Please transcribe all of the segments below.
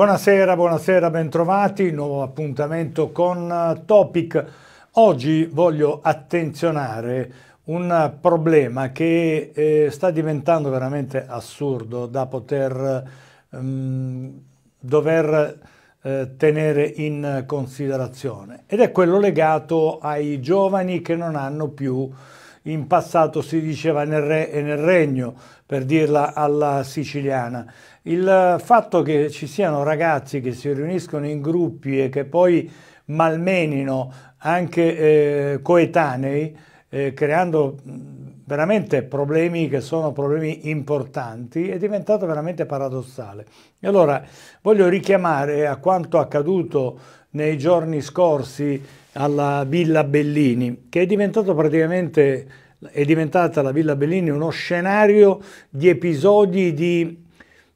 Buonasera, buonasera, bentrovati, nuovo appuntamento con eh, Topic. Oggi voglio attenzionare un problema che eh, sta diventando veramente assurdo da poter ehm, dover eh, tenere in considerazione ed è quello legato ai giovani che non hanno più in passato si diceva nel re e nel regno, per dirla alla siciliana. Il fatto che ci siano ragazzi che si riuniscono in gruppi e che poi malmenino anche eh, coetanei, eh, creando veramente problemi che sono problemi importanti, è diventato veramente paradossale. E allora voglio richiamare a quanto accaduto nei giorni scorsi alla Villa Bellini, che è, è diventata la Villa Bellini uno scenario di episodi di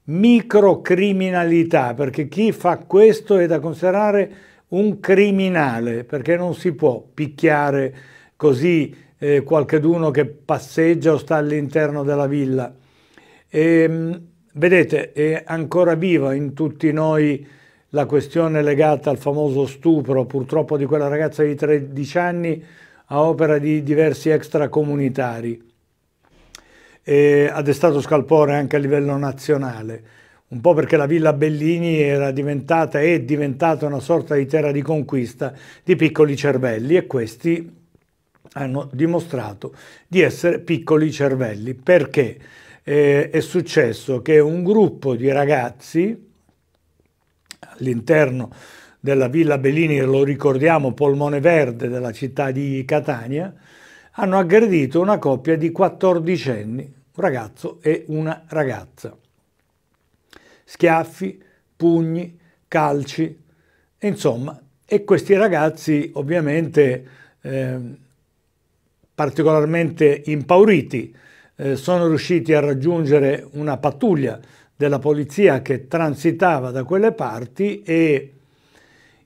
microcriminalità, perché chi fa questo è da considerare un criminale, perché non si può picchiare così eh, qualcheduno che passeggia o sta all'interno della villa. E, ehm, vedete, è ancora viva in tutti noi la questione legata al famoso stupro purtroppo di quella ragazza di 13 anni a opera di diversi extracomunitari e ha destato scalpore anche a livello nazionale, un po' perché la Villa Bellini era diventata e è diventata una sorta di terra di conquista di piccoli cervelli e questi hanno dimostrato di essere piccoli cervelli perché eh, è successo che un gruppo di ragazzi all'interno della Villa Bellini, lo ricordiamo, polmone verde della città di Catania, hanno aggredito una coppia di 14 anni, un ragazzo e una ragazza. Schiaffi, pugni, calci, insomma, e questi ragazzi ovviamente eh, particolarmente impauriti eh, sono riusciti a raggiungere una pattuglia della polizia che transitava da quelle parti e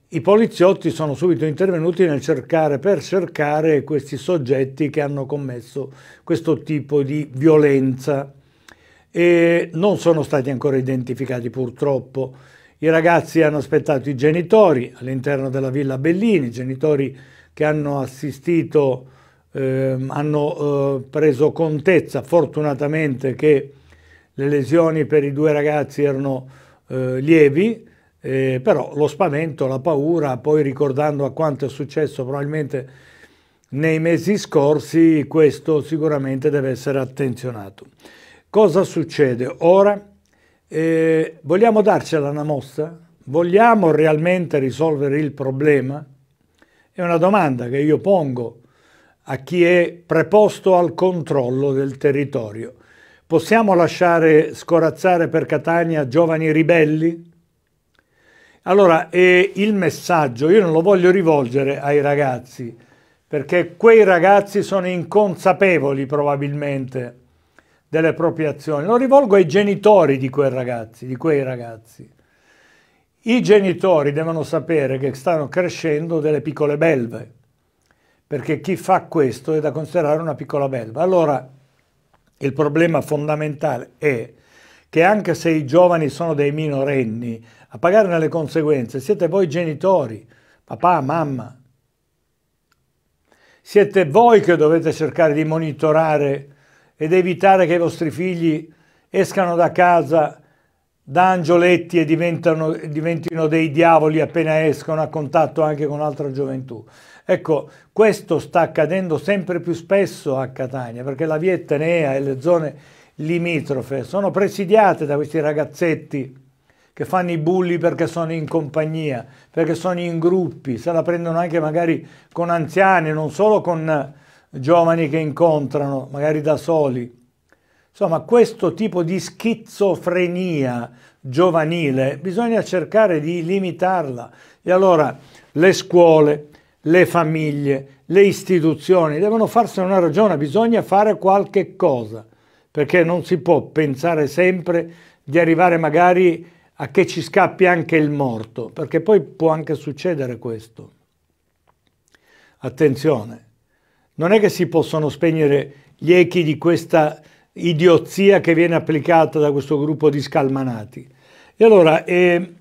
i poliziotti sono subito intervenuti nel cercare, per cercare questi soggetti che hanno commesso questo tipo di violenza e non sono stati ancora identificati purtroppo. I ragazzi hanno aspettato i genitori all'interno della Villa Bellini, i genitori che hanno assistito, eh, hanno eh, preso contezza fortunatamente che le lesioni per i due ragazzi erano eh, lievi, eh, però lo spavento, la paura, poi ricordando a quanto è successo probabilmente nei mesi scorsi, questo sicuramente deve essere attenzionato. Cosa succede ora? Eh, vogliamo darcela una mossa? Vogliamo realmente risolvere il problema? È una domanda che io pongo a chi è preposto al controllo del territorio. Possiamo lasciare scorazzare per Catania giovani ribelli? Allora, eh, il messaggio io non lo voglio rivolgere ai ragazzi, perché quei ragazzi sono inconsapevoli probabilmente delle proprie azioni. Lo rivolgo ai genitori di quei ragazzi, di quei ragazzi. I genitori devono sapere che stanno crescendo delle piccole belve, perché chi fa questo è da considerare una piccola belva. Allora, il problema fondamentale è che anche se i giovani sono dei minorenni, a pagarne le conseguenze siete voi genitori, papà, mamma. Siete voi che dovete cercare di monitorare ed evitare che i vostri figli escano da casa da angioletti e diventano, diventino dei diavoli appena escono a contatto anche con altra gioventù. Ecco, questo sta accadendo sempre più spesso a Catania, perché la via Etnea e le zone limitrofe sono presidiate da questi ragazzetti che fanno i bulli perché sono in compagnia, perché sono in gruppi, se la prendono anche magari con anziani, non solo con giovani che incontrano, magari da soli. Insomma, questo tipo di schizofrenia giovanile bisogna cercare di limitarla. E allora le scuole, le famiglie, le istituzioni devono farsene una ragione, bisogna fare qualche cosa, perché non si può pensare sempre di arrivare magari a che ci scappi anche il morto, perché poi può anche succedere questo. Attenzione, non è che si possono spegnere gli echi di questa idiozia che viene applicata da questo gruppo di scalmanati. E allora eh,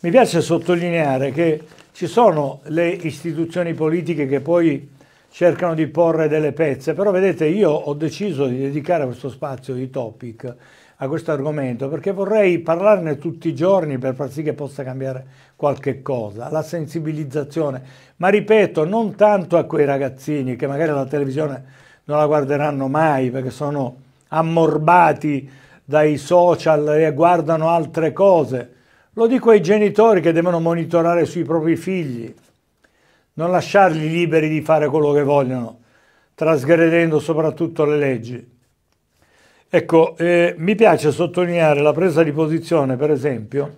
mi piace sottolineare che ci sono le istituzioni politiche che poi cercano di porre delle pezze, però vedete io ho deciso di dedicare questo spazio di topic a questo argomento perché vorrei parlarne tutti i giorni per far sì che possa cambiare qualche cosa, la sensibilizzazione, ma ripeto, non tanto a quei ragazzini che magari la televisione non la guarderanno mai perché sono ammorbati dai social e guardano altre cose. Lo dico ai genitori che devono monitorare sui propri figli, non lasciarli liberi di fare quello che vogliono, trasgredendo soprattutto le leggi. Ecco, eh, mi piace sottolineare la presa di posizione, per esempio,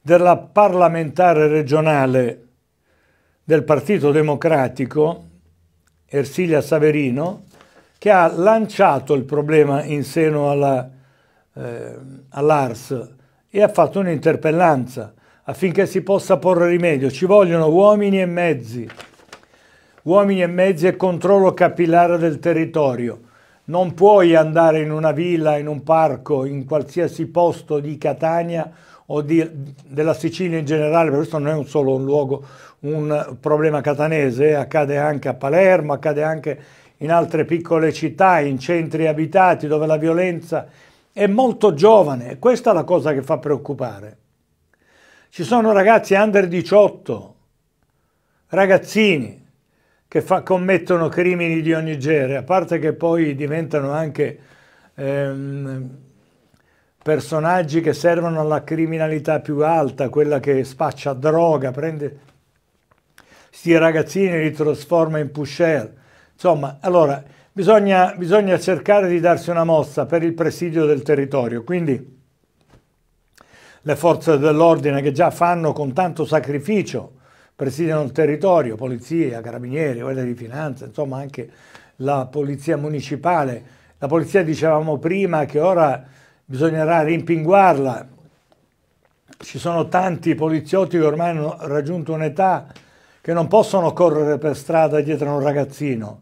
della parlamentare regionale del Partito Democratico, Ersilia Saverino, che ha lanciato il problema in seno all'ARS eh, all e ha fatto un'interpellanza affinché si possa porre rimedio. Ci vogliono uomini e mezzi, uomini e mezzi e controllo capillare del territorio. Non puoi andare in una villa, in un parco, in qualsiasi posto di Catania o di, della Sicilia in generale, perché questo non è un solo un luogo, un problema catanese, accade anche a Palermo, accade anche in altre piccole città, in centri abitati dove la violenza è molto giovane e questa è la cosa che fa preoccupare. Ci sono ragazzi under 18, ragazzini, che fa, commettono crimini di ogni genere, a parte che poi diventano anche ehm, personaggi che servono alla criminalità più alta, quella che spaccia droga, prende questi ragazzini e li trasforma in pusher. Insomma, allora, bisogna, bisogna cercare di darsi una mossa per il presidio del territorio, quindi le forze dell'ordine che già fanno con tanto sacrificio, presidiano il territorio, polizia, carabinieri, guardia di finanza, insomma anche la polizia municipale. La polizia dicevamo prima che ora bisognerà rimpinguarla. Ci sono tanti poliziotti che ormai hanno raggiunto un'età che non possono correre per strada dietro a un ragazzino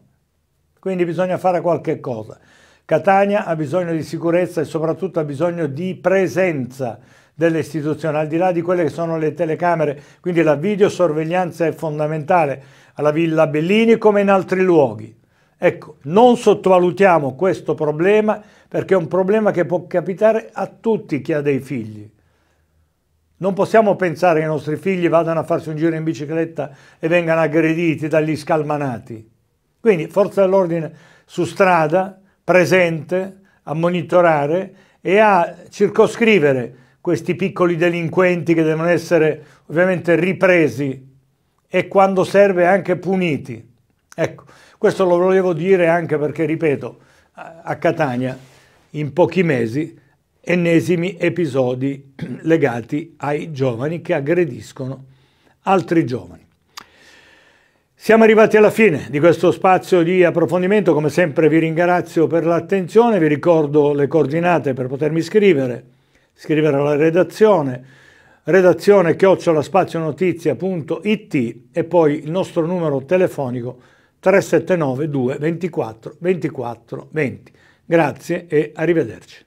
quindi bisogna fare qualche cosa. Catania ha bisogno di sicurezza e soprattutto ha bisogno di presenza delle istituzioni, al di là di quelle che sono le telecamere, quindi la videosorveglianza è fondamentale alla Villa Bellini come in altri luoghi. Ecco, non sottovalutiamo questo problema perché è un problema che può capitare a tutti chi ha dei figli. Non possiamo pensare che i nostri figli vadano a farsi un giro in bicicletta e vengano aggrediti dagli scalmanati. Quindi forza dell'ordine su strada, presente, a monitorare e a circoscrivere questi piccoli delinquenti che devono essere ovviamente ripresi e quando serve anche puniti. Ecco, questo lo volevo dire anche perché, ripeto, a Catania in pochi mesi ennesimi episodi legati ai giovani che aggrediscono altri giovani. Siamo arrivati alla fine di questo spazio di approfondimento, come sempre vi ringrazio per l'attenzione, vi ricordo le coordinate per potermi iscrivere, scrivere alla redazione, redazione chiocciolaspazionotizia.it e poi il nostro numero telefonico 379 2 24 24 20. Grazie e arrivederci.